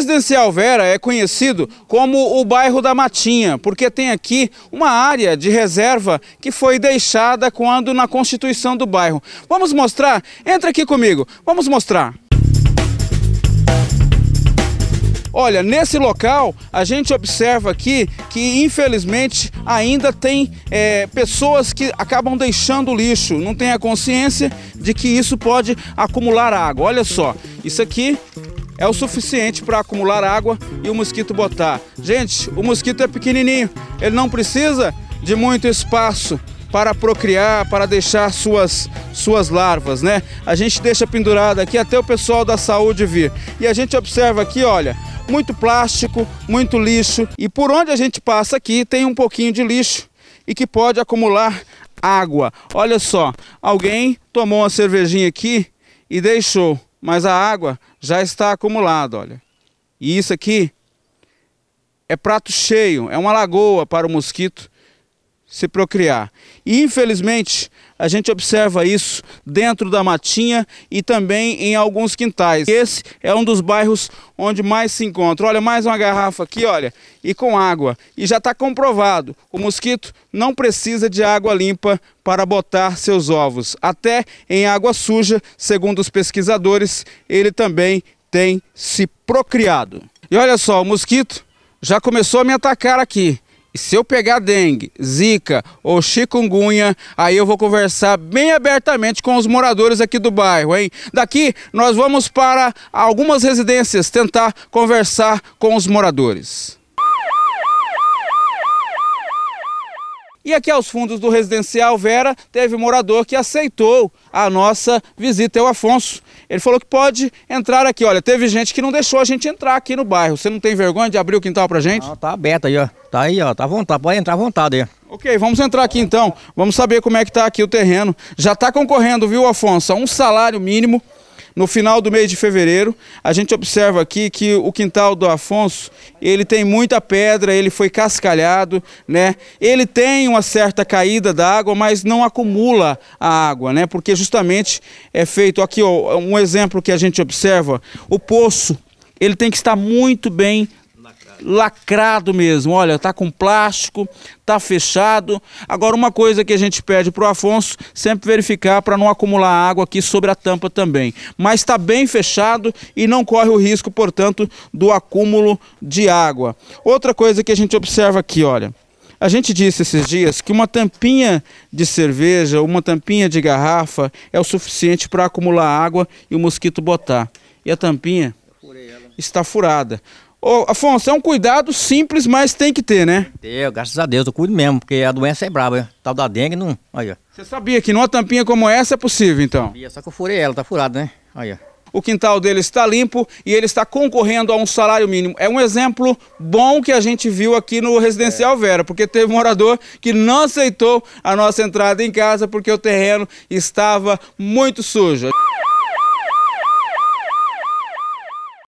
Residencial Vera é conhecido como o bairro da Matinha, porque tem aqui uma área de reserva que foi deixada quando na constituição do bairro. Vamos mostrar? Entra aqui comigo, vamos mostrar. Olha, nesse local a gente observa aqui que infelizmente ainda tem é, pessoas que acabam deixando lixo, não tem a consciência de que isso pode acumular água. Olha só, isso aqui é o suficiente para acumular água e o mosquito botar. Gente, o mosquito é pequenininho, ele não precisa de muito espaço para procriar, para deixar suas, suas larvas, né? A gente deixa pendurada aqui até o pessoal da saúde vir. E a gente observa aqui, olha, muito plástico, muito lixo. E por onde a gente passa aqui tem um pouquinho de lixo e que pode acumular água. Olha só, alguém tomou uma cervejinha aqui e deixou mas a água já está acumulada, olha. E isso aqui é prato cheio, é uma lagoa para o mosquito se procriar. E infelizmente a gente observa isso dentro da matinha e também em alguns quintais. Esse é um dos bairros onde mais se encontra. Olha, mais uma garrafa aqui, olha, e com água. E já está comprovado, o mosquito não precisa de água limpa para botar seus ovos. Até em água suja, segundo os pesquisadores, ele também tem se procriado. E olha só, o mosquito já começou a me atacar aqui se eu pegar dengue, zika ou chikungunya, aí eu vou conversar bem abertamente com os moradores aqui do bairro, hein? Daqui nós vamos para algumas residências tentar conversar com os moradores. E aqui aos fundos do residencial Vera, teve um morador que aceitou a nossa visita, é o Afonso. Ele falou que pode entrar aqui. Olha, teve gente que não deixou a gente entrar aqui no bairro. Você não tem vergonha de abrir o quintal pra gente? Não, tá aberto aí, ó. Tá aí, ó. Tá à vontade. Pode entrar à vontade aí. Ok, vamos entrar aqui então. Vamos saber como é que tá aqui o terreno. Já tá concorrendo, viu, Afonso? Um salário mínimo no final do mês de fevereiro, a gente observa aqui que o quintal do Afonso, ele tem muita pedra, ele foi cascalhado, né? Ele tem uma certa caída da água, mas não acumula a água, né? Porque justamente é feito aqui, ó, um exemplo que a gente observa, o poço ele tem que estar muito bem lacrado mesmo. Olha, tá com plástico, tá fechado. Agora uma coisa que a gente pede para o Afonso, sempre verificar para não acumular água aqui sobre a tampa também. Mas está bem fechado e não corre o risco, portanto, do acúmulo de água. Outra coisa que a gente observa aqui, olha, a gente disse esses dias que uma tampinha de cerveja, uma tampinha de garrafa é o suficiente para acumular água e o mosquito botar. E a tampinha está furada. Ô, Afonso, é um cuidado simples, mas tem que ter, né? Tem, graças a Deus, eu cuido mesmo, porque a doença é braba, tal da dengue não. Você sabia que numa tampinha como essa é possível, então? Sabia, só que eu furei ela, tá furada, né? O quintal dele está limpo e ele está concorrendo a um salário mínimo. É um exemplo bom que a gente viu aqui no Residencial é. Vera, porque teve um morador que não aceitou a nossa entrada em casa porque o terreno estava muito sujo.